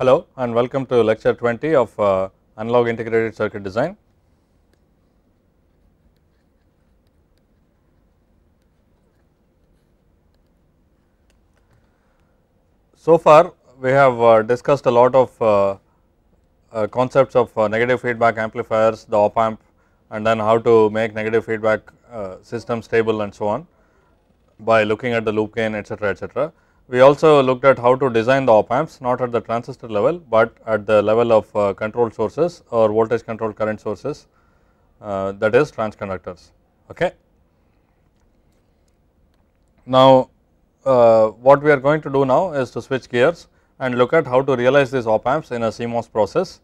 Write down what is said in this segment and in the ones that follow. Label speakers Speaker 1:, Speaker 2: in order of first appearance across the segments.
Speaker 1: Hello and welcome to lecture 20 of uh, analog integrated circuit design. So far we have uh, discussed a lot of uh, uh concepts of uh, negative feedback amplifiers, the op amp and then how to make negative feedback uh, system stable and so on by looking at the loop gain etc., etc. We also looked at how to design the op amps not at the transistor level, but at the level of uh, control sources or voltage controlled current sources uh, that is transconductors. Okay. Now, uh, what we are going to do now is to switch gears and look at how to realize these op amps in a CMOS process.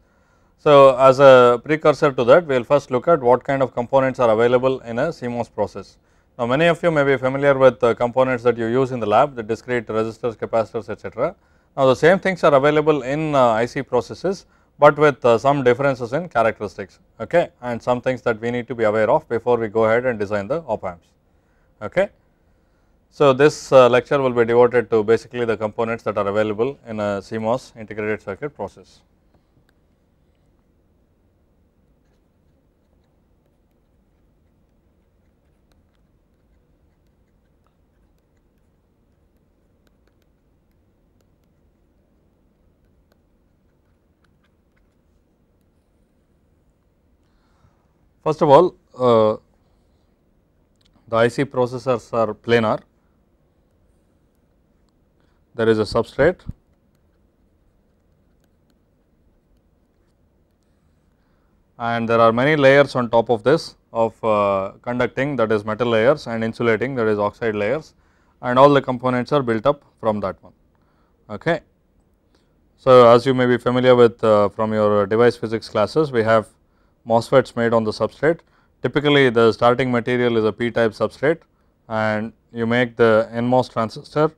Speaker 1: So, as a precursor to that we will first look at what kind of components are available in a CMOS process. Now many of you may be familiar with components that you use in the lab, the discrete resistors, capacitors etc. Now the same things are available in uh, IC processes but with uh, some differences in characteristics okay and some things that we need to be aware of before we go ahead and design the op amps okay. So this uh, lecture will be devoted to basically the components that are available in a CMOS integrated circuit process. First of all, uh, the IC processors are planar. There is a substrate and there are many layers on top of this of uh, conducting that is metal layers and insulating that is oxide layers and all the components are built up from that one. Okay. So, as you may be familiar with uh, from your device physics classes, we have MOSFETs made on the substrate. Typically the starting material is a p-type substrate and you make the NMOS transistor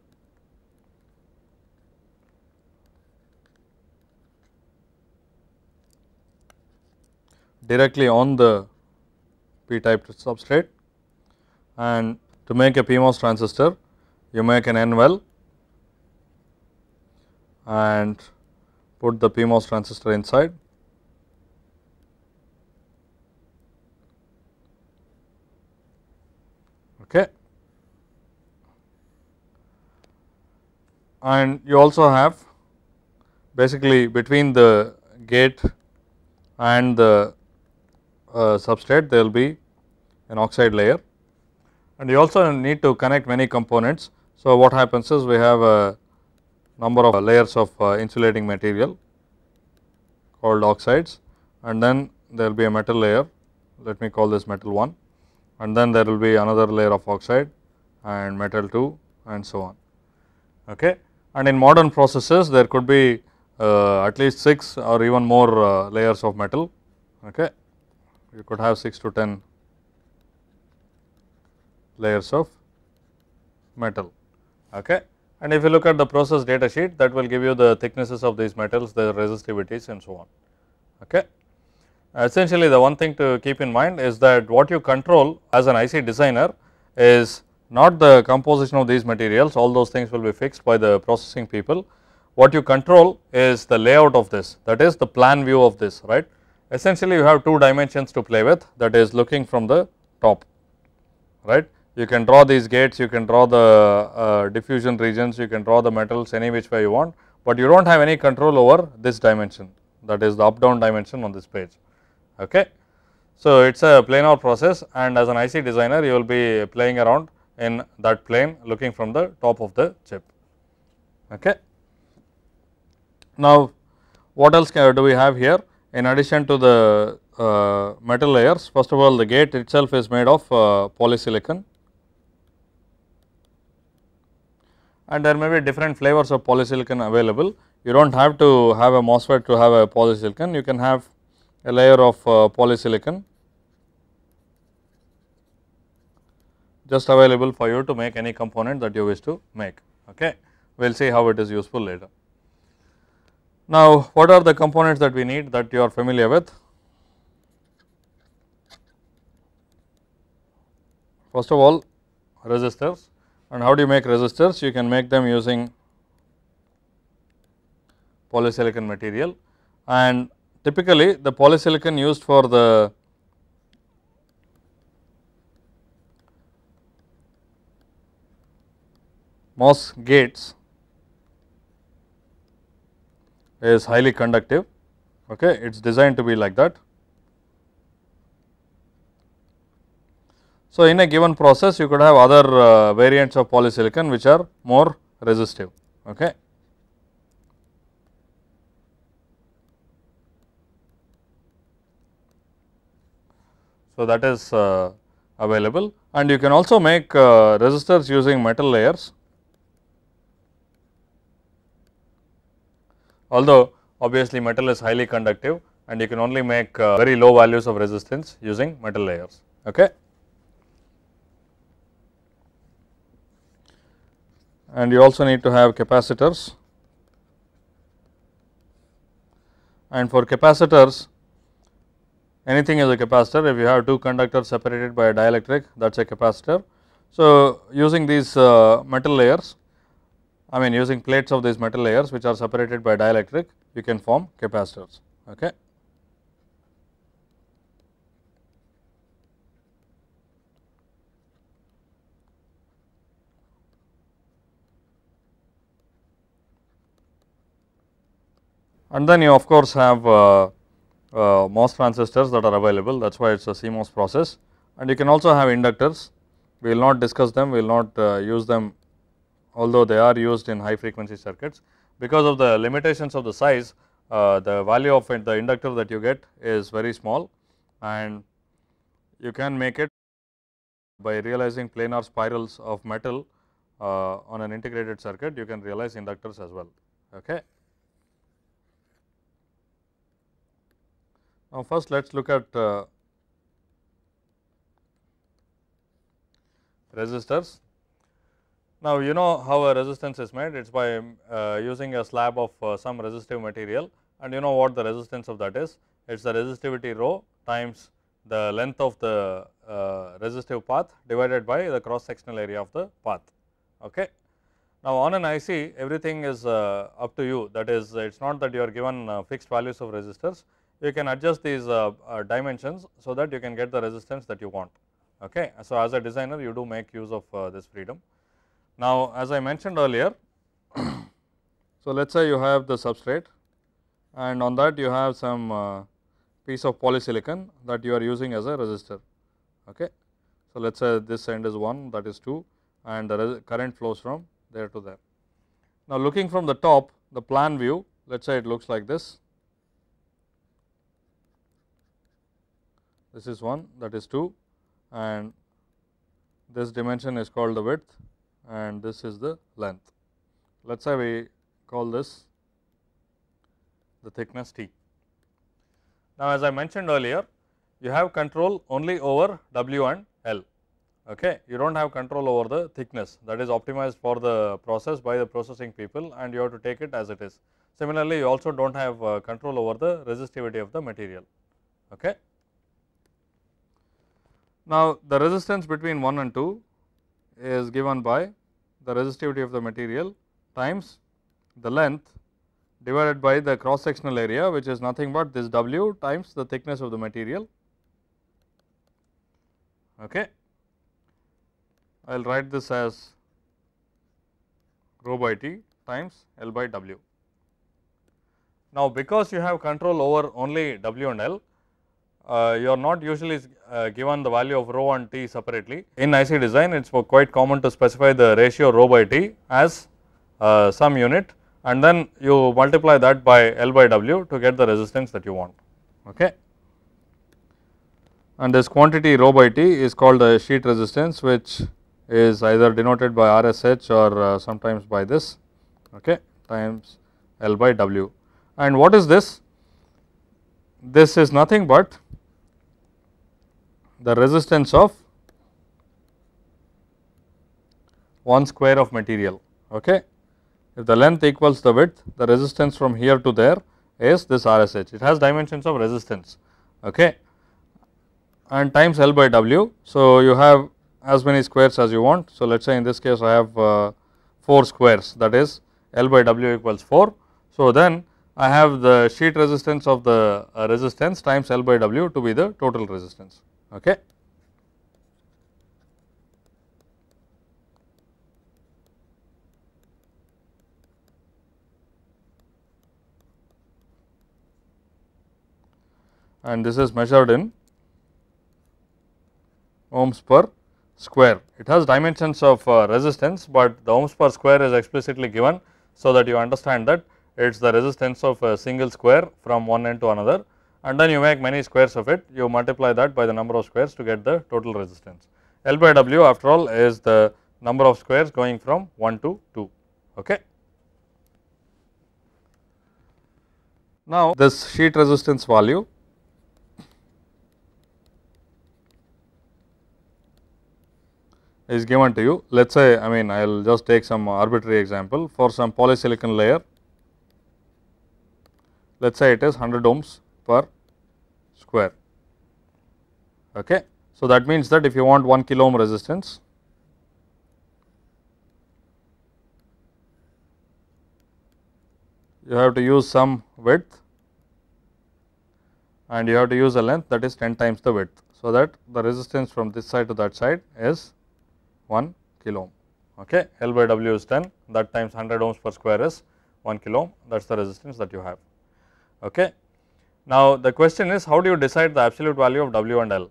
Speaker 1: directly on the p-type substrate and to make a PMOS transistor you make an N-well and put the PMOS transistor inside okay. And you also have basically between the gate and the uh, substrate there will be an oxide layer and you also need to connect many components. So, what happens is we have a number of layers of uh, insulating material called oxides and then there will be a metal layer let me call this metal 1 and then there will be another layer of oxide and metal 2 and so on. Okay. And in modern processes there could be uh, at least 6 or even more uh, layers of metal. Okay. You could have 6 to 10 layers of metal. Okay. And if you look at the process data sheet that will give you the thicknesses of these metals, their resistivities and so on. Okay. Essentially the one thing to keep in mind is that what you control as an IC designer is not the composition of these materials all those things will be fixed by the processing people. What you control is the layout of this that is the plan view of this right. Essentially you have two dimensions to play with that is looking from the top right. You can draw these gates, you can draw the uh, diffusion regions, you can draw the metals any which way you want, but you do not have any control over this dimension that is the up down dimension on this page. Okay. So, it is a planar process and as an IC designer you will be playing around in that plane looking from the top of the chip. Okay. Now, what else do we have here in addition to the uh, metal layers first of all the gate itself is made of uh, polysilicon and there may be different flavors of polysilicon available you do not have to have a MOSFET to have a polysilicon you can have a layer of uh, polysilicon just available for you to make any component that you wish to make. Okay. We will see how it is useful later. Now, what are the components that we need that you are familiar with? First of all resistors and how do you make resistors? You can make them using polysilicon material and Typically, the polysilicon used for the MOS gates is highly conductive. Okay, it is designed to be like that. So, in a given process you could have other uh, variants of polysilicon which are more resistive. Okay. So, that is uh, available and you can also make uh, resistors using metal layers although obviously metal is highly conductive and you can only make uh, very low values of resistance using metal layers. Okay. And you also need to have capacitors and for capacitors anything is a capacitor if you have two conductors separated by a dielectric that is a capacitor. So, using these uh, metal layers I mean using plates of these metal layers which are separated by dielectric you can form capacitors okay. And then you of course have uh, uh, MOS transistors that are available that is why it is a CMOS process and you can also have inductors we will not discuss them we will not uh, use them although they are used in high frequency circuits because of the limitations of the size uh, the value of it, the inductor that you get is very small and you can make it by realizing planar spirals of metal uh, on an integrated circuit you can realize inductors as well. Okay. Now, first let us look at uh, resistors. Now, you know how a resistance is made, it is by uh, using a slab of uh, some resistive material and you know what the resistance of that is, it is the resistivity rho times the length of the uh, resistive path divided by the cross sectional area of the path. Okay. Now, on an IC everything is uh, up to you that is it is not that you are given uh, fixed values of resistors, you can adjust these uh, uh, dimensions so that you can get the resistance that you want. Okay. So, as a designer you do make use of uh, this freedom. Now, as I mentioned earlier, so let us say you have the substrate and on that you have some uh, piece of polysilicon that you are using as a resistor. Okay. So, let us say this end is 1 that is 2 and the current flows from there to there. Now, looking from the top the plan view let us say it looks like this this is 1 that is 2 and this dimension is called the width and this is the length. Let us say we call this the thickness T. Now, as I mentioned earlier you have control only over W and L. Okay. You do not have control over the thickness that is optimized for the process by the processing people and you have to take it as it is. Similarly, you also do not have uh, control over the resistivity of the material. Okay. Now, the resistance between 1 and 2 is given by the resistivity of the material times the length divided by the cross sectional area which is nothing but this W times the thickness of the material. Okay. I will write this as rho by T times L by W. Now, because you have control over only W and L, uh, you are not usually uh, given the value of rho and t separately. In IC design, it is quite common to specify the ratio rho by t as uh, some unit and then you multiply that by L by W to get the resistance that you want. Okay. And this quantity rho by t is called the sheet resistance which is either denoted by RSH or uh, sometimes by this okay, times L by W. And what is this? This is nothing but the resistance of 1 square of material okay if the length equals the width the resistance from here to there is this RSH it has dimensions of resistance okay and times L by W so you have as many squares as you want so let us say in this case I have uh, 4 squares that is L by W equals 4 so then I have the sheet resistance of the uh, resistance times L by W to be the total resistance Okay. and this is measured in ohms per square. It has dimensions of uh, resistance, but the ohms per square is explicitly given so that you understand that it is the resistance of a single square from one end to another and then you make many squares of it you multiply that by the number of squares to get the total resistance. L by W after all is the number of squares going from 1 to 2 okay. Now this sheet resistance value is given to you. Let us say I mean I will just take some arbitrary example for some polysilicon layer. Let us say it is 100 ohms per square. Okay. So, that means that if you want 1 kilo ohm resistance, you have to use some width and you have to use a length that is 10 times the width. So, that the resistance from this side to that side is 1 kilo ohm. Okay. L by W is 10 that times 100 ohms per square is 1 kilo ohm that is the resistance that you have. Okay. Now, the question is how do you decide the absolute value of W and L?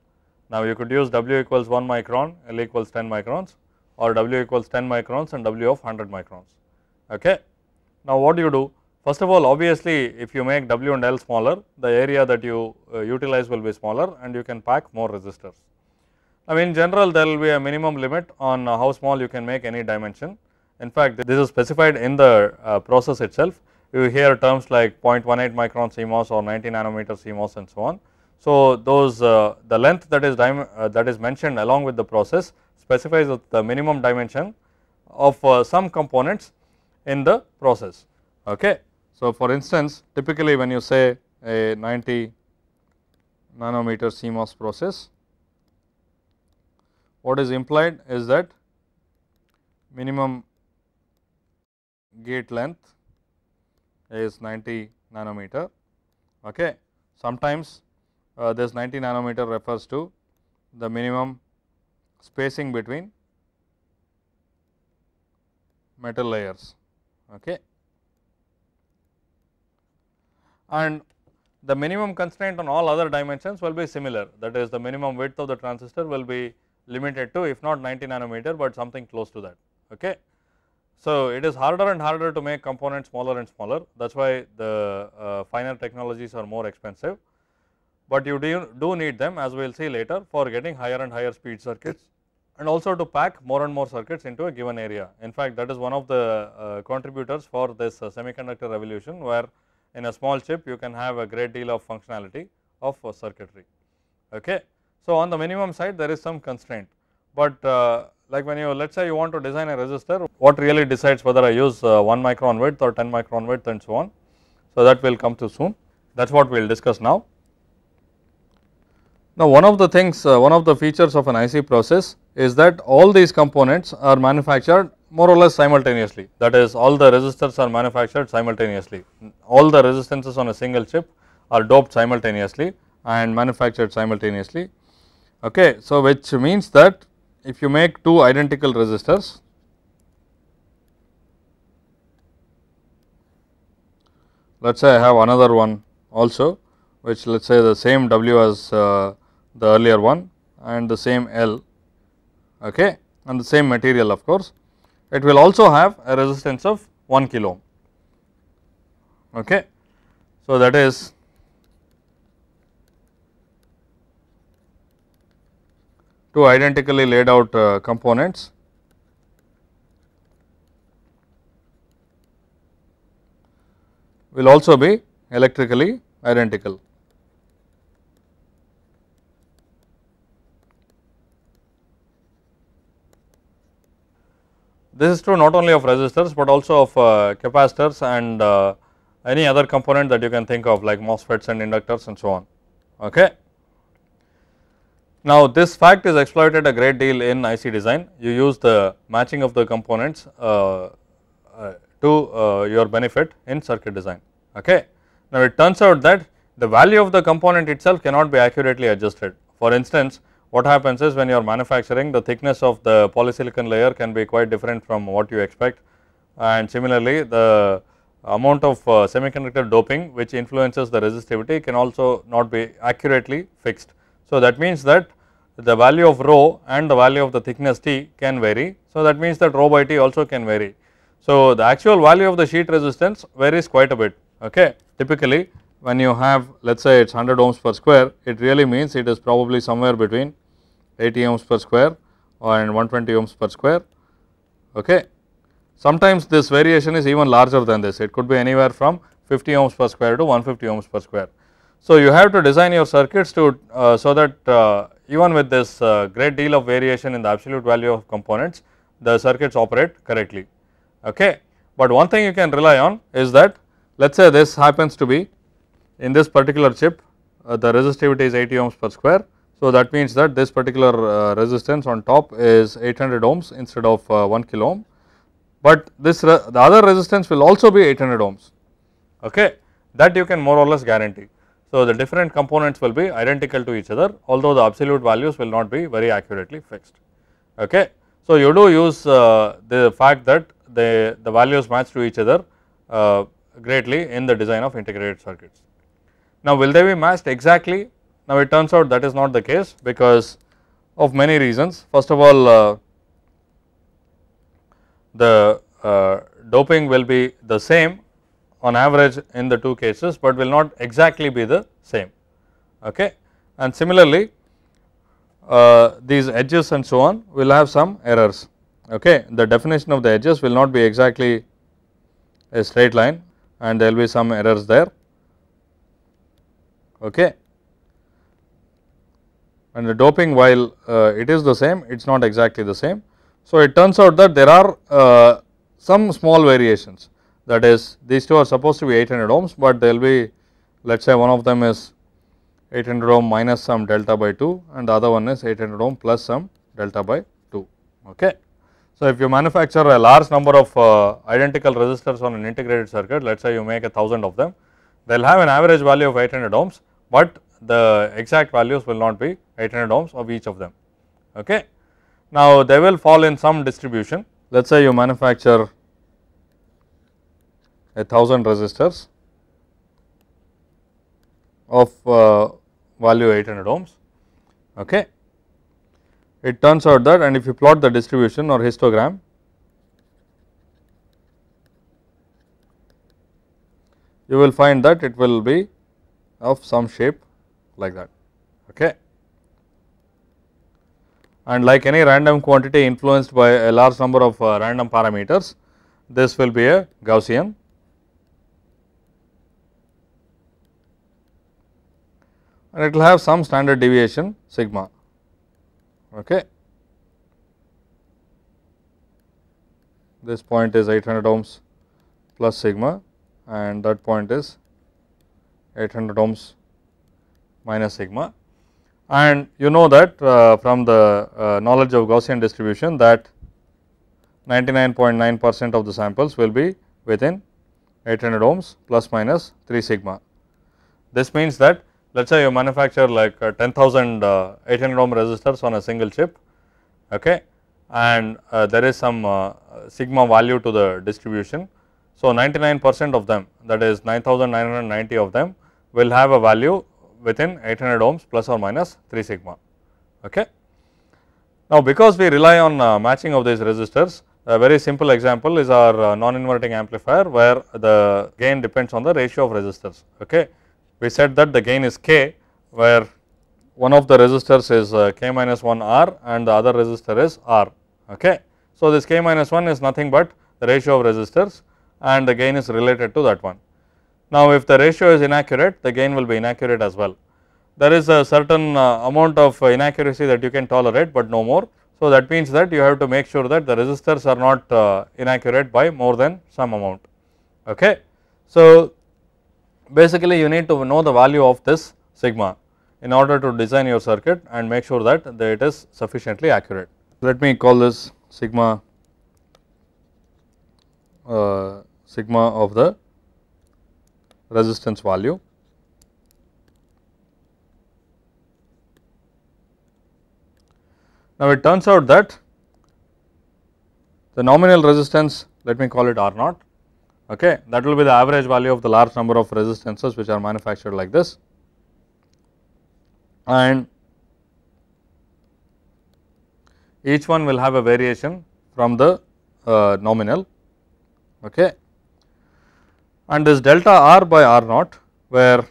Speaker 1: Now, you could use W equals 1 micron, L equals 10 microns or W equals 10 microns and W of 100 microns. Okay. Now, what do you do? First of all, obviously, if you make W and L smaller, the area that you uh, utilize will be smaller and you can pack more resistors. Now, in general, there will be a minimum limit on how small you can make any dimension. In fact, this is specified in the uh, process itself you hear terms like 0.18 micron CMOS or 90 nanometer CMOS and so on. So those uh, the length that is uh, that is mentioned along with the process specifies the minimum dimension of uh, some components in the process. Okay. So for instance, typically when you say a 90 nanometer CMOS process, what is implied is that minimum gate length is 90 nanometer. Okay. Sometimes uh, this 90 nanometer refers to the minimum spacing between metal layers. Okay. And the minimum constraint on all other dimensions will be similar that is the minimum width of the transistor will be limited to if not 90 nanometer, but something close to that. Okay. So, it is harder and harder to make components smaller and smaller that is why the uh, finer technologies are more expensive, but you do, do need them as we will see later for getting higher and higher speed circuits and also to pack more and more circuits into a given area. In fact, that is one of the uh, contributors for this uh, semiconductor revolution where in a small chip you can have a great deal of functionality of uh, circuitry. Okay. So, on the minimum side there is some constraint, but uh, like when you let us say you want to design a resistor what really decides whether I use uh, 1 micron width or 10 micron width and so on. So that will come to soon that is what we will discuss now. Now one of the things uh, one of the features of an IC process is that all these components are manufactured more or less simultaneously that is all the resistors are manufactured simultaneously all the resistances on a single chip are doped simultaneously and manufactured simultaneously okay so which means that if you make two identical resistors let us say I have another one also which let us say the same W as uh, the earlier one and the same L okay, and the same material of course. It will also have a resistance of 1 kilo. Okay. So, that is two identically laid out uh, components. will also be electrically identical. This is true not only of resistors, but also of uh, capacitors and uh, any other component that you can think of like MOSFETs and inductors and so on. Okay. Now this fact is exploited a great deal in IC design. You use the matching of the components uh, uh, to uh, your benefit in circuit design. Okay. Now it turns out that the value of the component itself cannot be accurately adjusted. For instance, what happens is when you are manufacturing the thickness of the polysilicon layer can be quite different from what you expect and similarly the amount of uh, semiconductor doping which influences the resistivity can also not be accurately fixed. So that means that the value of rho and the value of the thickness T can vary. So, that means that rho by T also can vary. So, the actual value of the sheet resistance varies quite a bit okay. Typically when you have let us say it is 100 ohms per square it really means it is probably somewhere between 80 ohms per square and 120 ohms per square okay. Sometimes this variation is even larger than this it could be anywhere from 50 ohms per square to 150 ohms per square. So, you have to design your circuits to uh, so that uh, even with this uh, great deal of variation in the absolute value of components, the circuits operate correctly. Okay. But one thing you can rely on is that let us say this happens to be in this particular chip uh, the resistivity is 80 ohms per square. So, that means that this particular uh, resistance on top is 800 ohms instead of uh, 1 kilo ohm, but this the other resistance will also be 800 ohms. Okay. That you can more or less guarantee. So, the different components will be identical to each other although the absolute values will not be very accurately fixed. Okay. So, you do use uh, the fact that the, the values match to each other uh, greatly in the design of integrated circuits. Now, will they be matched exactly? Now, it turns out that is not the case because of many reasons. First of all, uh, the uh, doping will be the same on average in the two cases but will not exactly be the same okay and similarly uh, these edges and so on will have some errors okay the definition of the edges will not be exactly a straight line and there will be some errors there okay and the doping while uh, it is the same it is not exactly the same. So, it turns out that there are uh, some small variations that is these two are supposed to be 800 ohms, but they will be let us say one of them is 800 ohm minus some delta by 2 and the other one is 800 ohm plus some delta by 2. Okay. So, if you manufacture a large number of uh, identical resistors on an integrated circuit, let us say you make a thousand of them, they will have an average value of 800 ohms, but the exact values will not be 800 ohms of each of them. Okay. Now, they will fall in some distribution. Let us say you manufacture a thousand resistors of uh, value 800 ohms. Okay. It turns out that and if you plot the distribution or histogram, you will find that it will be of some shape like that. Okay. And like any random quantity influenced by a large number of uh, random parameters, this will be a Gaussian and it will have some standard deviation sigma. Okay. This point is 800 ohms plus sigma and that point is 800 ohms minus sigma. And you know that uh, from the uh, knowledge of Gaussian distribution that 99.9 percent of the samples will be within 800 ohms plus minus 3 sigma. This means that let us say you manufacture like uh, 10,000 uh, 800 ohm resistors on a single chip okay, and uh, there is some sigma value to the distribution. So, 99 percent of them that is 9990 of them will have a value within 800 ohms plus or minus 3 sigma. Okay. Now, because we rely on uh, matching of these resistors, a very simple example is our uh, non-inverting amplifier where the gain depends on the ratio of resistors. Okay we said that the gain is k where one of the resistors is uh, k minus 1 r and the other resistor is r. Okay. So, this k minus 1 is nothing but the ratio of resistors and the gain is related to that one. Now, if the ratio is inaccurate the gain will be inaccurate as well. There is a certain uh, amount of inaccuracy that you can tolerate but no more. So, that means that you have to make sure that the resistors are not uh, inaccurate by more than some amount. Okay. So, Basically, you need to know the value of this sigma in order to design your circuit and make sure that, that it is sufficiently accurate. Let me call this sigma uh, sigma of the resistance value. Now it turns out that the nominal resistance let me call it R naught okay that will be the average value of the large number of resistances which are manufactured like this and each one will have a variation from the uh, nominal okay and this delta r by r naught where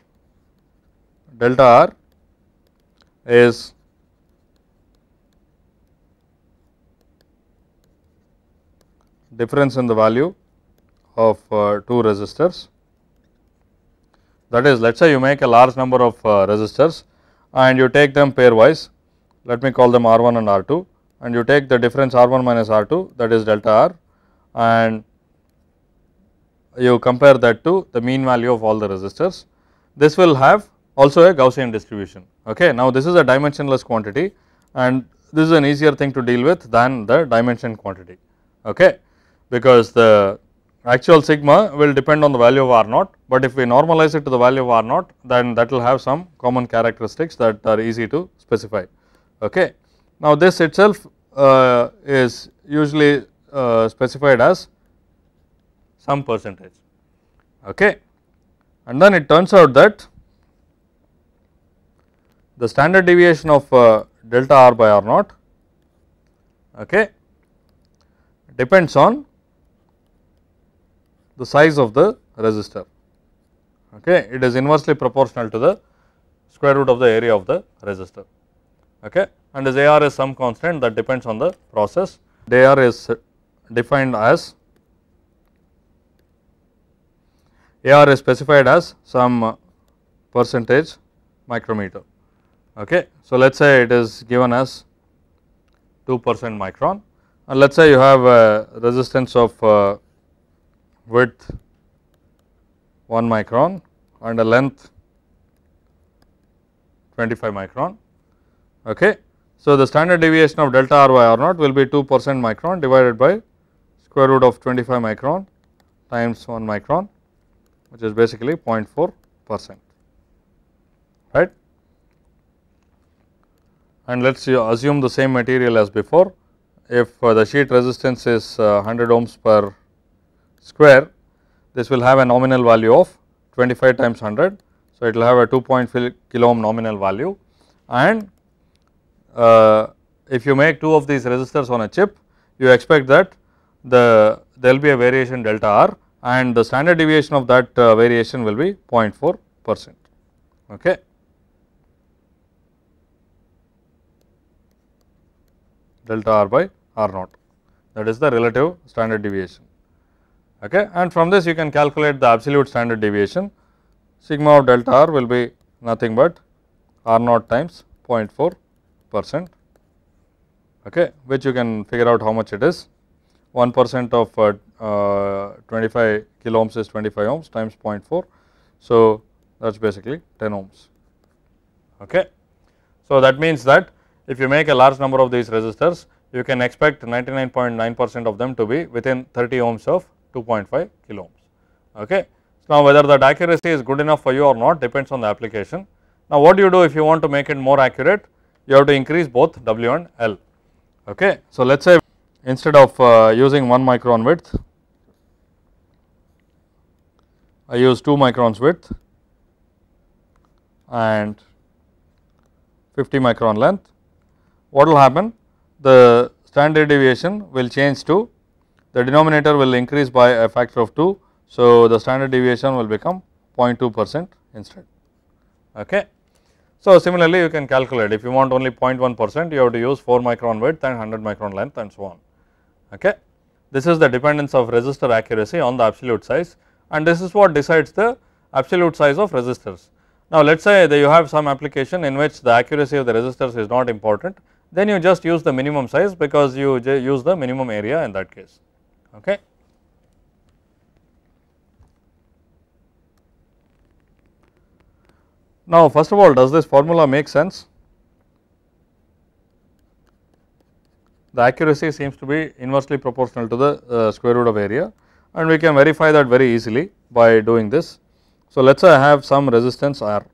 Speaker 1: delta r is difference in the value of uh, two resistors. That is let us say you make a large number of uh, resistors and you take them pairwise let me call them R1 and R2 and you take the difference R1 minus R2 that is delta R and you compare that to the mean value of all the resistors. This will have also a Gaussian distribution. Okay. Now, this is a dimensionless quantity and this is an easier thing to deal with than the dimension quantity okay because the actual sigma will depend on the value of R naught, but if we normalize it to the value of R naught then that will have some common characteristics that are easy to specify. Okay. Now this itself uh, is usually uh, specified as some percentage. Okay. And then it turns out that the standard deviation of uh, delta R by R naught okay, depends on the size of the resistor. Okay, it is inversely proportional to the square root of the area of the resistor. Okay, and this AR is some constant that depends on the process. AR is defined as AR is specified as some percentage micrometer. Okay, so let's say it is given as 2 percent micron, and let's say you have a resistance of uh, width 1 micron and a length 25 micron. Okay. So, the standard deviation of delta r by r naught will be 2 percent micron divided by square root of 25 micron times 1 micron which is basically 0.4 percent right. And let us assume the same material as before if uh, the sheet resistance is 100 uh, ohms per square this will have a nominal value of 25 times 100. So, it will have a 2.5 kilo ohm nominal value and uh, if you make two of these resistors on a chip you expect that the there will be a variation delta r and the standard deviation of that uh, variation will be 0.4 percent. Okay. delta r by r naught that is the relative standard deviation okay and from this you can calculate the absolute standard deviation sigma of delta r will be nothing but r naught times 0.4 percent okay which you can figure out how much it is 1 percent of uh, uh, 25 kilo ohms is 25 ohms times 0.4 so that is basically 10 ohms okay so that means that if you make a large number of these resistors you can expect 99.9 percent of them to be within 30 ohms of 2.5 kilo ohms. Okay. Now, whether that accuracy is good enough for you or not depends on the application. Now, what do you do if you want to make it more accurate? You have to increase both W and L. Okay. So, let us say instead of uh, using 1 micron width, I use 2 microns width and 50 micron length. What will happen? The standard deviation will change to the denominator will increase by a factor of 2. So, the standard deviation will become 0.2 percent instead. Okay. So, similarly you can calculate if you want only 0.1 percent you have to use 4 micron width and 100 micron length and so on. Okay. This is the dependence of resistor accuracy on the absolute size and this is what decides the absolute size of resistors. Now, let us say that you have some application in which the accuracy of the resistors is not important then you just use the minimum size because you use the minimum area in that case. Okay. Now, first of all, does this formula make sense? The accuracy seems to be inversely proportional to the uh, square root of area and we can verify that very easily by doing this. So, let us say I have some resistance R,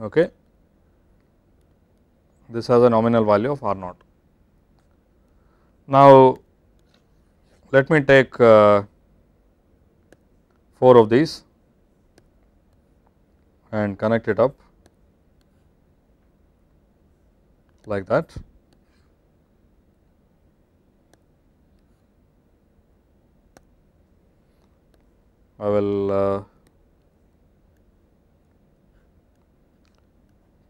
Speaker 1: okay. this has a nominal value of R naught. Now, let me take uh, 4 of these and connect it up like that. I will uh,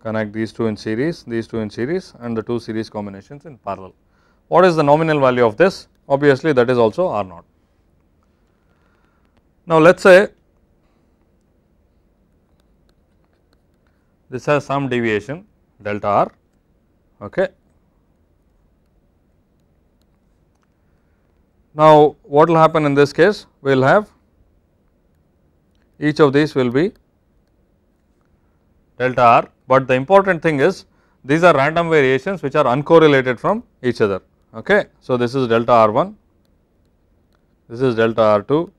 Speaker 1: connect these two in series, these two in series and the two series combinations in parallel. What is the nominal value of this? obviously that is also R naught. Now let us say this has some deviation delta R okay. Now what will happen in this case we will have each of these will be delta R but the important thing is these are random variations which are uncorrelated from each other. Okay. So, this is delta R 1, this is delta R 2,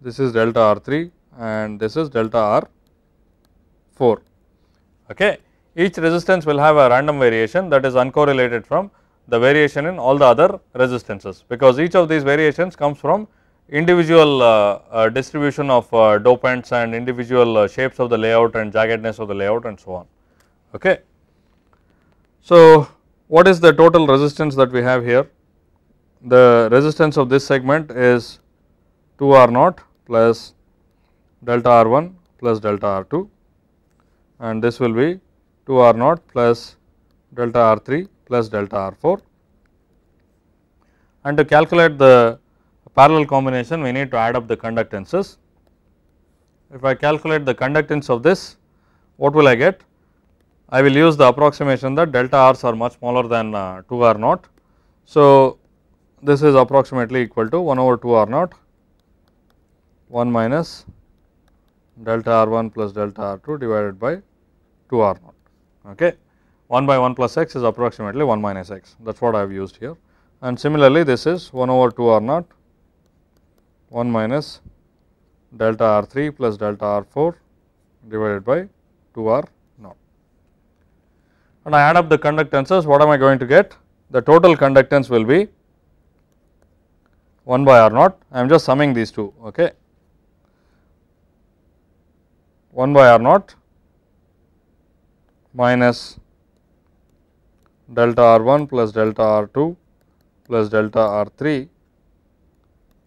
Speaker 1: this is delta R 3 and this is delta R 4. Okay. Each resistance will have a random variation that is uncorrelated from the variation in all the other resistances because each of these variations comes from individual uh, uh, distribution of uh, dopants and individual uh, shapes of the layout and jaggedness of the layout and so on. Okay. So, what is the total resistance that we have here? The resistance of this segment is 2 R naught plus delta R 1 plus delta R 2 and this will be 2 R naught plus delta R 3 plus delta R 4. And to calculate the parallel combination we need to add up the conductances. If I calculate the conductance of this what will I get? I will use the approximation that delta r's are much smaller than uh, 2 r naught. So, this is approximately equal to 1 over 2 r naught 1 minus delta r1 plus delta r2 divided by 2 r naught. Okay. 1 by 1 plus x is approximately 1 minus x that is what I have used here and similarly this is 1 over 2 r naught 1 minus delta r3 plus delta r4 divided by 2 r and I add up the conductances what am I going to get the total conductance will be 1 by R naught I am just summing these two okay 1 by R naught minus delta R1 plus delta R2 plus delta R3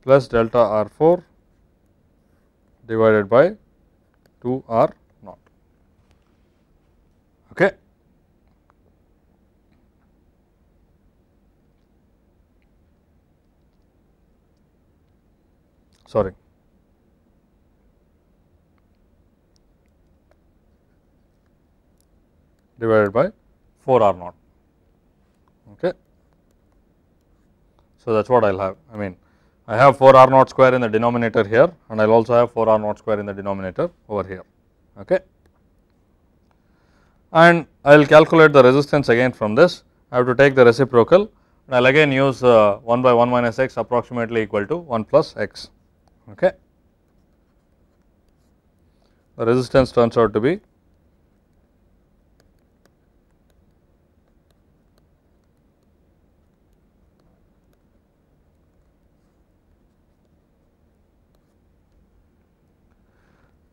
Speaker 1: plus delta R4 divided by 2 R naught. Okay. sorry. divided by 4 R naught. Okay. So that is what I will have. I mean I have 4 R naught square in the denominator here and I will also have 4 R naught square in the denominator over here. Okay. And I will calculate the resistance again from this. I have to take the reciprocal and I will again use uh, 1 by 1 minus x approximately equal to 1 plus x okay. The resistance turns out to be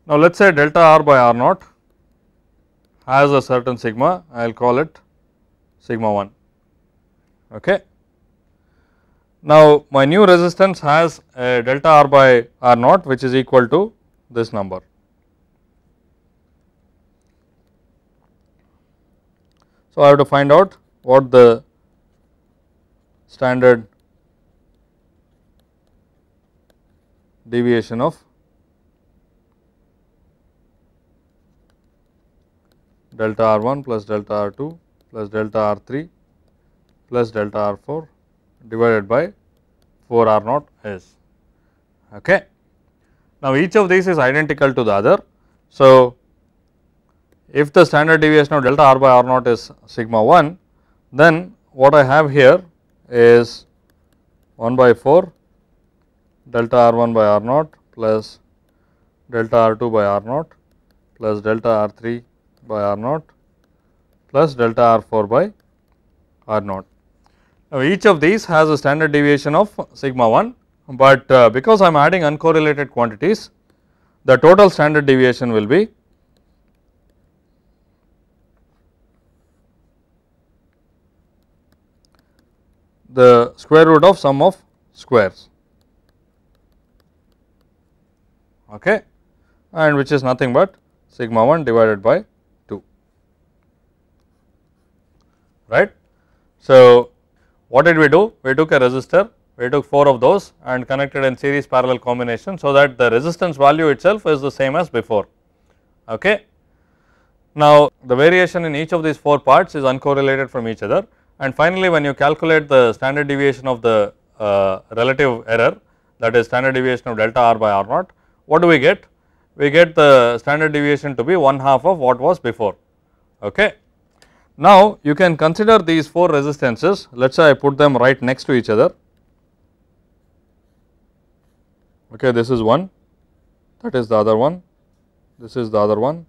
Speaker 1: Now, let us say delta r by r naught has a certain sigma, I will call it sigma 1. Okay. Now, my new resistance has a delta R by R naught which is equal to this number. So, I have to find out what the standard deviation of delta R 1 plus delta R 2 plus delta R 3 plus delta R 4 divided by 4 R naught S. Okay. Now, each of these is identical to the other. So, if the standard deviation of delta R by R naught is sigma 1, then what I have here is 1 by 4 delta R 1 by R naught plus delta R 2 by R naught plus delta R 3 by R naught plus delta R 4 by R naught. Now, each of these has a standard deviation of sigma 1, but uh, because I am adding uncorrelated quantities, the total standard deviation will be the square root of sum of squares okay and which is nothing but sigma 1 divided by 2 right so what did we do? We took a resistor, we took 4 of those and connected in series parallel combination so that the resistance value itself is the same as before. Okay. Now the variation in each of these 4 parts is uncorrelated from each other and finally when you calculate the standard deviation of the uh, relative error that is standard deviation of delta r by r naught, what do we get? We get the standard deviation to be 1 half of what was before. Okay. Now you can consider these 4 resistances, let us say I put them right next to each other. Okay, this is one, that is the other one, this is the other one,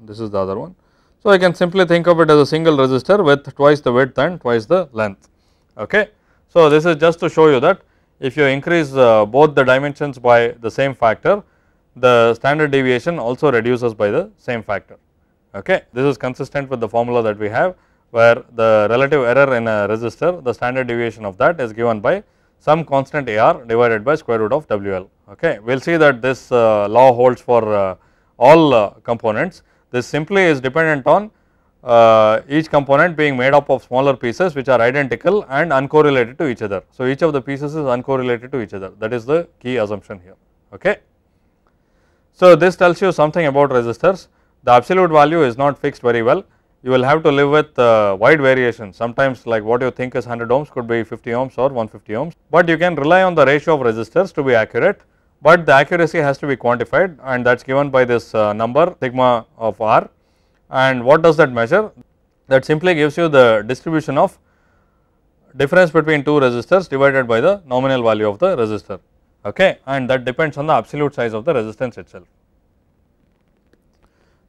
Speaker 1: this is the other one. So, I can simply think of it as a single resistor with twice the width and twice the length. Okay. So, this is just to show you that if you increase uh, both the dimensions by the same factor, the standard deviation also reduces by the same factor. Okay. This is consistent with the formula that we have where the relative error in a resistor, the standard deviation of that is given by some constant AR divided by square root of WL. Okay. We will see that this uh, law holds for uh, all uh, components. This simply is dependent on uh, each component being made up of smaller pieces which are identical and uncorrelated to each other. So, each of the pieces is uncorrelated to each other that is the key assumption here. Okay. So, this tells you something about resistors the absolute value is not fixed very well. You will have to live with uh, wide variations. sometimes like what you think is 100 ohms could be 50 ohms or 150 ohms, but you can rely on the ratio of resistors to be accurate, but the accuracy has to be quantified and that is given by this uh, number sigma of r and what does that measure? That simply gives you the distribution of difference between two resistors divided by the nominal value of the resistor okay and that depends on the absolute size of the resistance itself.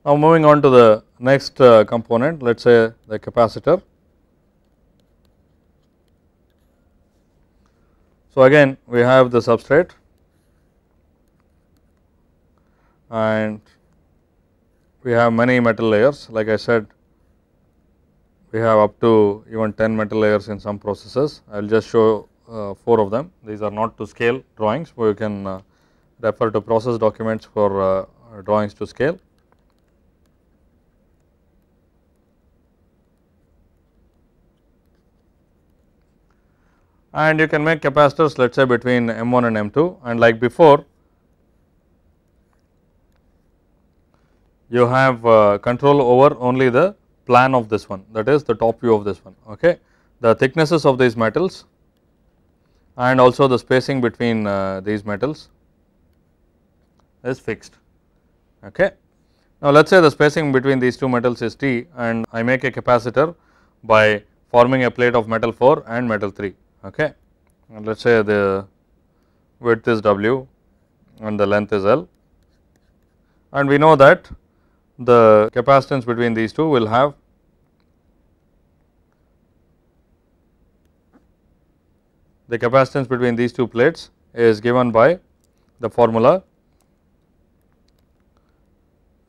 Speaker 1: Now moving on to the next uh, component let us say the capacitor. So again we have the substrate and we have many metal layers like I said we have up to even 10 metal layers in some processes. I will just show uh, 4 of them. These are not to scale drawings, but you can uh, refer to process documents for uh, drawings to scale. and you can make capacitors let us say between M1 and M2 and like before you have uh, control over only the plan of this one that is the top view of this one okay the thicknesses of these metals and also the spacing between uh, these metals is fixed okay now let us say the spacing between these two metals is T and I make a capacitor by forming a plate of metal 4 and metal 3 okay. and let us say the width is w and the length is l and we know that the capacitance between these two will have the capacitance between these two plates is given by the formula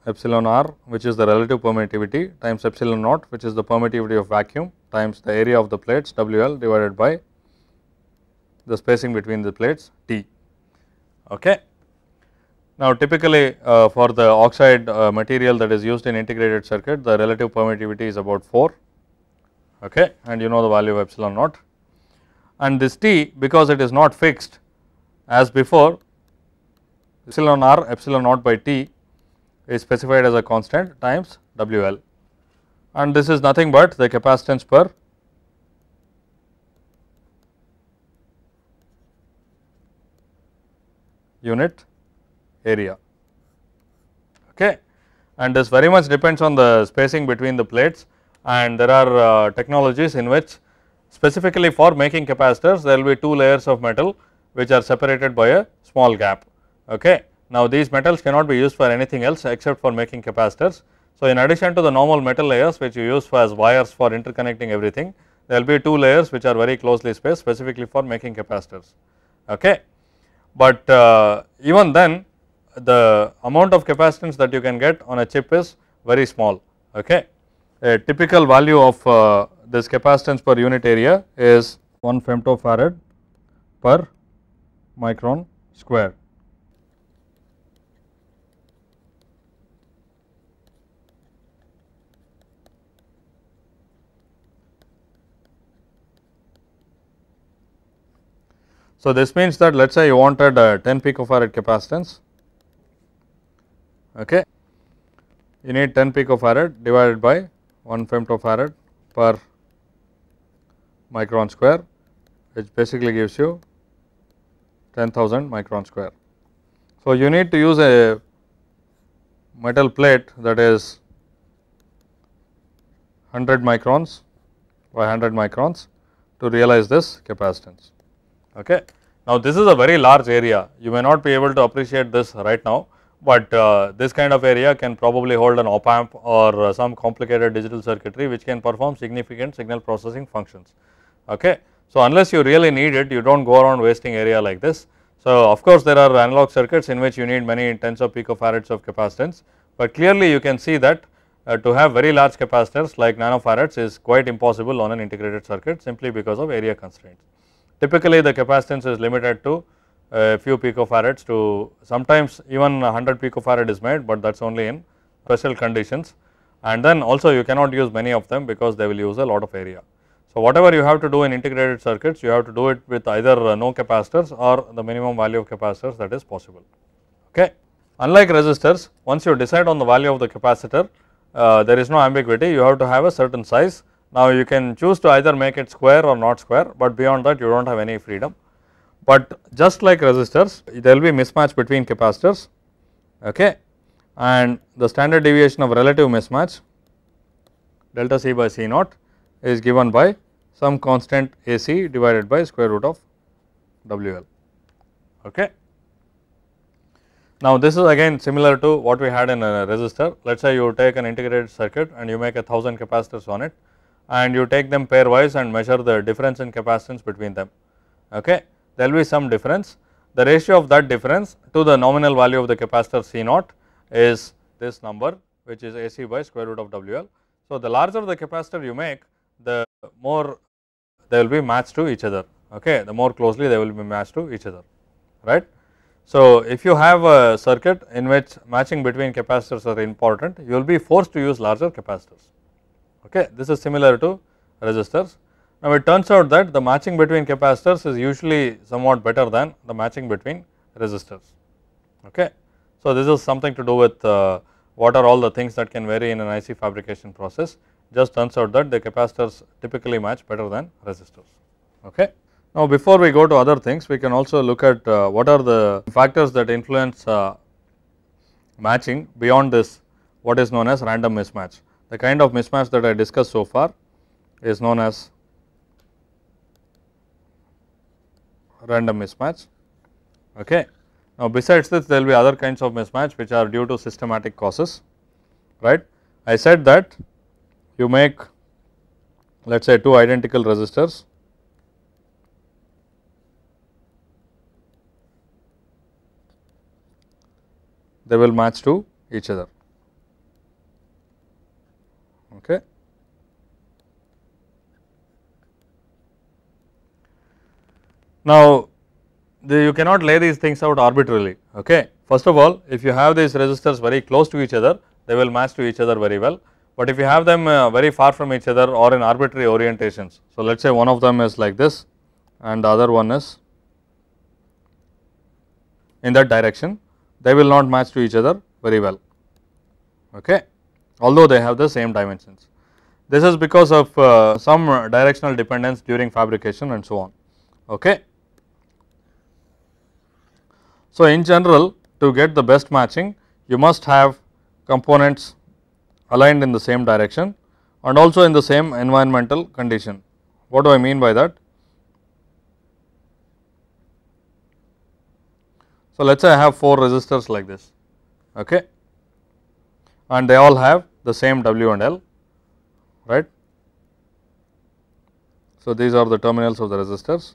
Speaker 1: epsilon r which is the relative permittivity times epsilon naught which is the permittivity of vacuum times the area of the plates W L divided by the spacing between the plates T. Okay. Now typically uh, for the oxide uh, material that is used in integrated circuit the relative permittivity is about 4 okay and you know the value of epsilon naught and this T because it is not fixed as before epsilon r epsilon naught by T is specified as a constant times WL and this is nothing but the capacitance per unit area okay and this very much depends on the spacing between the plates and there are uh, technologies in which specifically for making capacitors there will be two layers of metal which are separated by a small gap okay now these metals cannot be used for anything else except for making capacitors so in addition to the normal metal layers which you use as wires for interconnecting everything there will be two layers which are very closely spaced specifically for making capacitors okay but uh, even then the amount of capacitance that you can get on a chip is very small. Okay. A typical value of uh, this capacitance per unit area is 1 femtofarad per micron square. So, this means that let us say you wanted a uh, 10 picofarad capacitance, okay. you need 10 picofarad divided by 1 femtofarad per micron square which basically gives you 10,000 micron square. So, you need to use a metal plate that is 100 microns by 100 microns to realize this capacitance. Okay. Now, this is a very large area, you may not be able to appreciate this right now, but uh, this kind of area can probably hold an op amp or uh, some complicated digital circuitry which can perform significant signal processing functions. Okay. So, unless you really need it, you do not go around wasting area like this. So, of course, there are analog circuits in which you need many tens of picofarads of capacitance, but clearly you can see that uh, to have very large capacitors like nanofarads is quite impossible on an integrated circuit simply because of area constraints. Typically the capacitance is limited to a few picofarads to sometimes even 100 picofarad is made, but that is only in special conditions and then also you cannot use many of them because they will use a lot of area. So, whatever you have to do in integrated circuits, you have to do it with either uh, no capacitors or the minimum value of capacitors that is possible. Okay. Unlike resistors, once you decide on the value of the capacitor, uh, there is no ambiguity, you have to have a certain size now you can choose to either make it square or not square but beyond that you do not have any freedom. But just like resistors there will be mismatch between capacitors okay and the standard deviation of relative mismatch delta C by C naught is given by some constant AC divided by square root of WL okay. Now this is again similar to what we had in a resistor let us say you take an integrated circuit and you make a thousand capacitors on it and you take them pairwise and measure the difference in capacitance between them. Okay. There will be some difference. The ratio of that difference to the nominal value of the capacitor C naught is this number which is AC by square root of WL. So, the larger the capacitor you make the more they will be matched to each other okay the more closely they will be matched to each other right. So, if you have a circuit in which matching between capacitors are important you will be forced to use larger capacitors okay. This is similar to resistors. Now it turns out that the matching between capacitors is usually somewhat better than the matching between resistors, okay. So this is something to do with uh, what are all the things that can vary in an IC fabrication process just turns out that the capacitors typically match better than resistors, okay. Now before we go to other things we can also look at uh, what are the factors that influence uh, matching beyond this what is known as random mismatch. The kind of mismatch that I discussed so far is known as random mismatch. Okay. Now, besides this there will be other kinds of mismatch which are due to systematic causes right. I said that you make let us say two identical resistors they will match to each other Okay. Now, the, you cannot lay these things out arbitrarily. Okay. First of all, if you have these resistors very close to each other, they will match to each other very well. But if you have them uh, very far from each other or in arbitrary orientations, so let us say one of them is like this and the other one is in that direction, they will not match to each other very well. Okay although they have the same dimensions. This is because of uh, some directional dependence during fabrication and so on. Okay. So, in general to get the best matching you must have components aligned in the same direction and also in the same environmental condition. What do I mean by that? So, let us say I have 4 resistors like this okay. and they all have the same W and L right. So, these are the terminals of the resistors.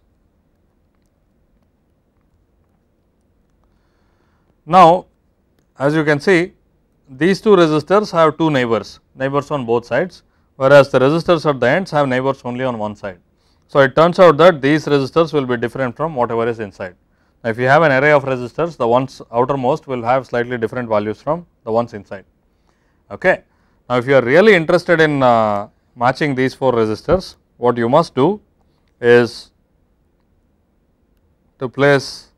Speaker 1: Now, as you can see these two resistors have two neighbors, neighbors on both sides whereas the resistors at the ends have neighbors only on one side. So, it turns out that these resistors will be different from whatever is inside. Now, if you have an array of resistors the ones outermost will have slightly different values from the ones inside. Okay. Now, if you are really interested in uh, matching these 4 resistors, what you must do is to place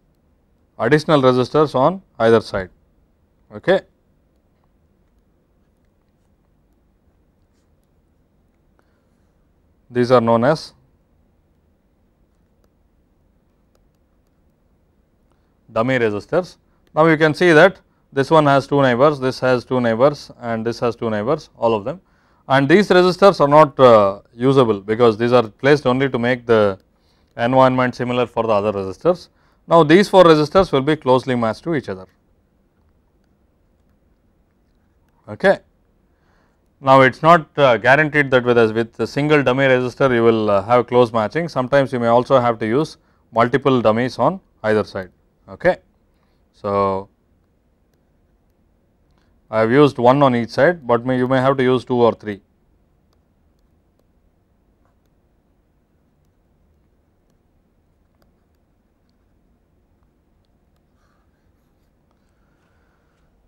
Speaker 1: additional resistors on either side. Okay. These are known as dummy resistors. Now, you can see that this one has two neighbors, this has two neighbors and this has two neighbors all of them and these resistors are not uh, usable because these are placed only to make the environment similar for the other resistors. Now these four resistors will be closely matched to each other. Okay. Now it is not uh, guaranteed that with a, with a single dummy resistor you will uh, have close matching sometimes you may also have to use multiple dummies on either side. Okay. So, I have used one on each side, but may you may have to use two or three.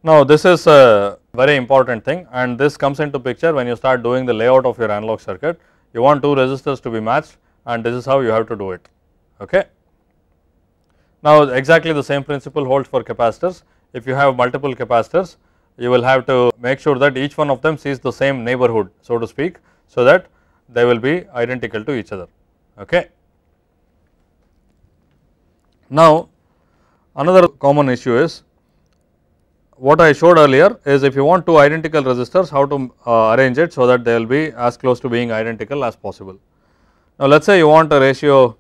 Speaker 1: Now, this is a very important thing and this comes into picture when you start doing the layout of your analog circuit. You want two resistors to be matched and this is how you have to do it. Okay. Now, exactly the same principle holds for capacitors. If you have multiple capacitors, you will have to make sure that each one of them sees the same neighborhood so to speak so that they will be identical to each other. Okay. Now, another common issue is what I showed earlier is if you want two identical resistors how to uh, arrange it so that they will be as close to being identical as possible. Now, let us say you want a ratio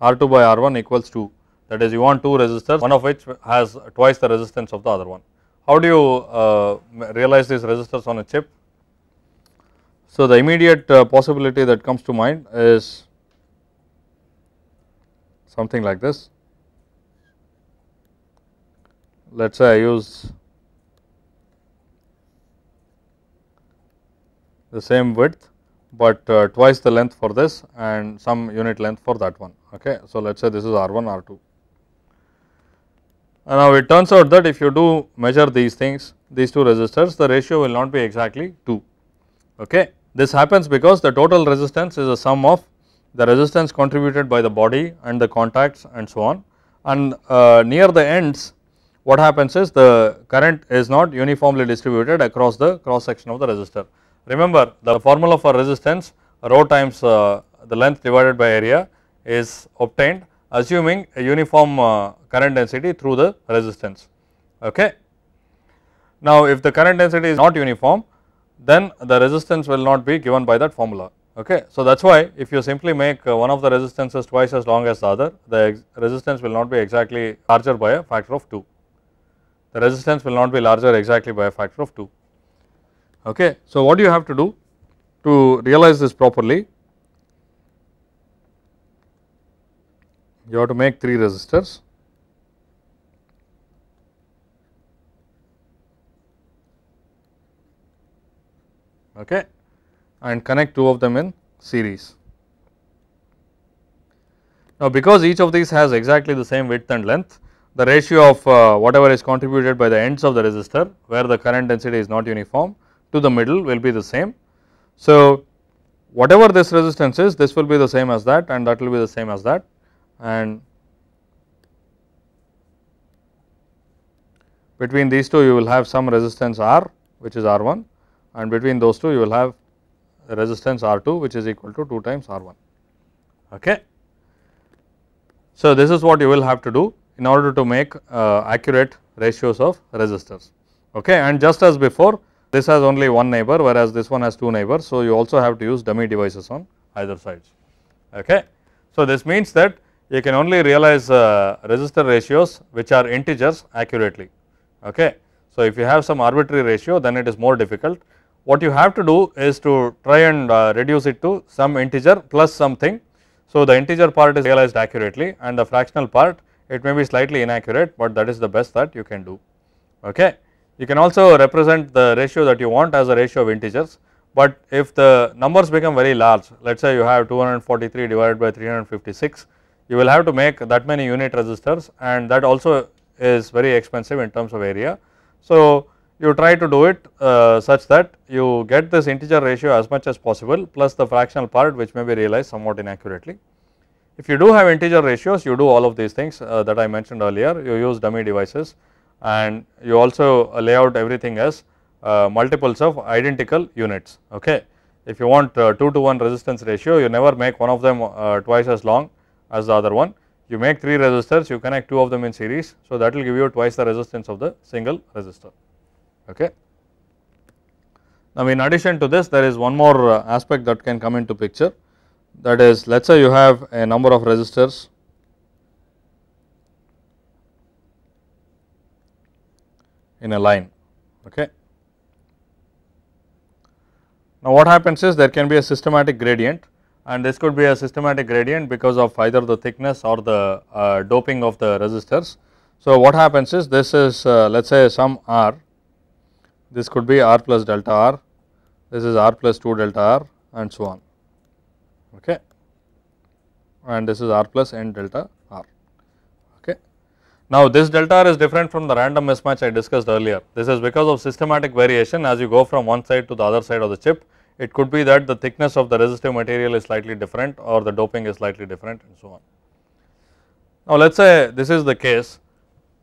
Speaker 1: R2 by R1 equals 2 that is you want two resistors, one of which has twice the resistance of the other one. How do you uh, realize these resistors on a chip? So, the immediate uh, possibility that comes to mind is something like this. Let us say I use the same width, but uh, twice the length for this and some unit length for that one. Okay. So, let us say this is R 1 R 2. Now it turns out that if you do measure these things, these two resistors, the ratio will not be exactly 2. Okay. This happens because the total resistance is a sum of the resistance contributed by the body and the contacts and so on. And uh, near the ends, what happens is the current is not uniformly distributed across the cross section of the resistor. Remember the formula for resistance rho times uh, the length divided by area is obtained assuming a uniform uh, current density through the resistance. Okay. Now, if the current density is not uniform, then the resistance will not be given by that formula. Okay. So, that is why if you simply make uh, one of the resistances twice as long as the other, the resistance will not be exactly larger by a factor of 2. The resistance will not be larger exactly by a factor of 2. Okay. So, what do you have to do to realize this properly? you have to make 3 resistors. Okay, and connect two of them in series. Now, because each of these has exactly the same width and length, the ratio of uh, whatever is contributed by the ends of the resistor where the current density is not uniform to the middle will be the same. So, whatever this resistance is this will be the same as that and that will be the same as that and between these two you will have some resistance R which is R1 and between those two you will have resistance R2 which is equal to 2 times R1. Okay. So, this is what you will have to do in order to make uh, accurate ratios of resistors. Okay. And just as before this has only one neighbor whereas this one has two neighbors. So, you also have to use dummy devices on either sides. Okay. So, this means that you can only realize uh, resistor ratios which are integers accurately. Okay. So, if you have some arbitrary ratio then it is more difficult. What you have to do is to try and uh, reduce it to some integer plus something. So, the integer part is realized accurately and the fractional part it may be slightly inaccurate, but that is the best that you can do. Okay. You can also represent the ratio that you want as a ratio of integers, but if the numbers become very large let us say you have 243 divided by 356 you will have to make that many unit resistors and that also is very expensive in terms of area. So you try to do it uh, such that you get this integer ratio as much as possible plus the fractional part which may be realized somewhat inaccurately. If you do have integer ratios you do all of these things uh, that I mentioned earlier you use dummy devices and you also uh, lay out everything as uh, multiples of identical units okay. If you want uh, 2 to 1 resistance ratio you never make one of them uh, twice as long as the other one. You make 3 resistors, you connect 2 of them in series. So, that will give you twice the resistance of the single resistor. Okay. Now, in addition to this, there is one more uh, aspect that can come into picture. That is, let us say you have a number of resistors in a line. Okay. Now, what happens is there can be a systematic gradient and this could be a systematic gradient because of either the thickness or the uh, doping of the resistors. So, what happens is this is uh, let us say some R, this could be R plus delta R, this is R plus 2 delta R and so on okay and this is R plus n delta R okay. Now this delta R is different from the random mismatch I discussed earlier. This is because of systematic variation as you go from one side to the other side of the chip it could be that the thickness of the resistive material is slightly different or the doping is slightly different and so on. Now let us say this is the case,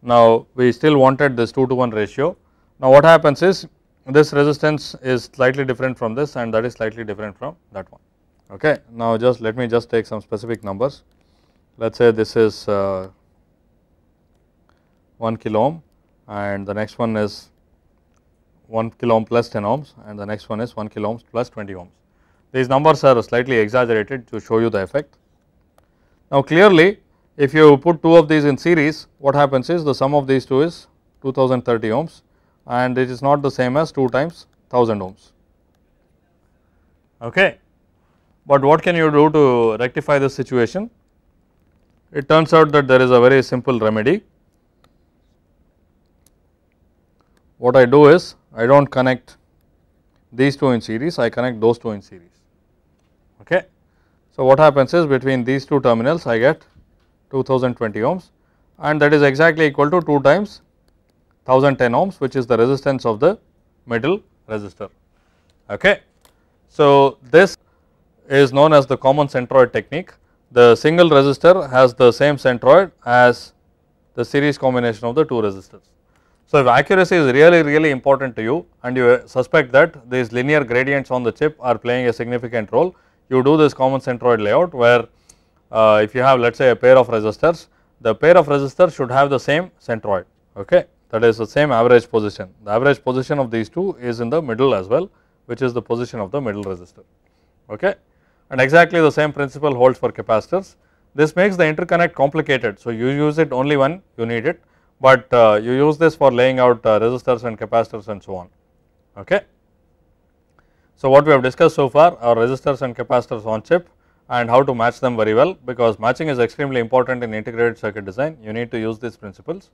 Speaker 1: now we still wanted this 2 to 1 ratio. Now what happens is this resistance is slightly different from this and that is slightly different from that one. Okay. Now just let me just take some specific numbers. Let us say this is uh, 1 kilo ohm and the next one is 1 kilo ohm plus 10 ohms and the next one is 1 kilo ohms plus 20 ohms. These numbers are slightly exaggerated to show you the effect. Now clearly if you put two of these in series what happens is the sum of these two is 2030 ohms and it is not the same as 2 times 1000 ohms. Okay. But what can you do to rectify this situation? It turns out that there is a very simple remedy what I do is I do not connect these two in series, I connect those two in series. Okay. So, what happens is between these two terminals I get 2020 ohms and that is exactly equal to 2 times 1010 ohms which is the resistance of the metal resistor. Okay. So, this is known as the common centroid technique. The single resistor has the same centroid as the series combination of the two resistors. So, if accuracy is really really important to you and you suspect that these linear gradients on the chip are playing a significant role, you do this common centroid layout where uh, if you have let us say a pair of resistors, the pair of resistors should have the same centroid okay that is the same average position. The average position of these two is in the middle as well which is the position of the middle resistor okay and exactly the same principle holds for capacitors. This makes the interconnect complicated so you use it only when you need it but uh, you use this for laying out uh, resistors and capacitors and so on. Okay. So what we have discussed so far are resistors and capacitors on chip and how to match them very well because matching is extremely important in integrated circuit design you need to use these principles.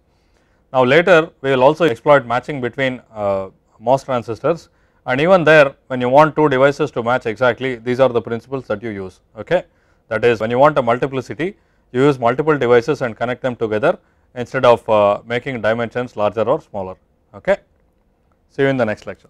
Speaker 1: Now later we will also exploit matching between uh, MOS transistors and even there when you want two devices to match exactly these are the principles that you use okay that is when you want a multiplicity you use multiple devices and connect them together instead of uh, making dimensions larger or smaller okay see you in the next lecture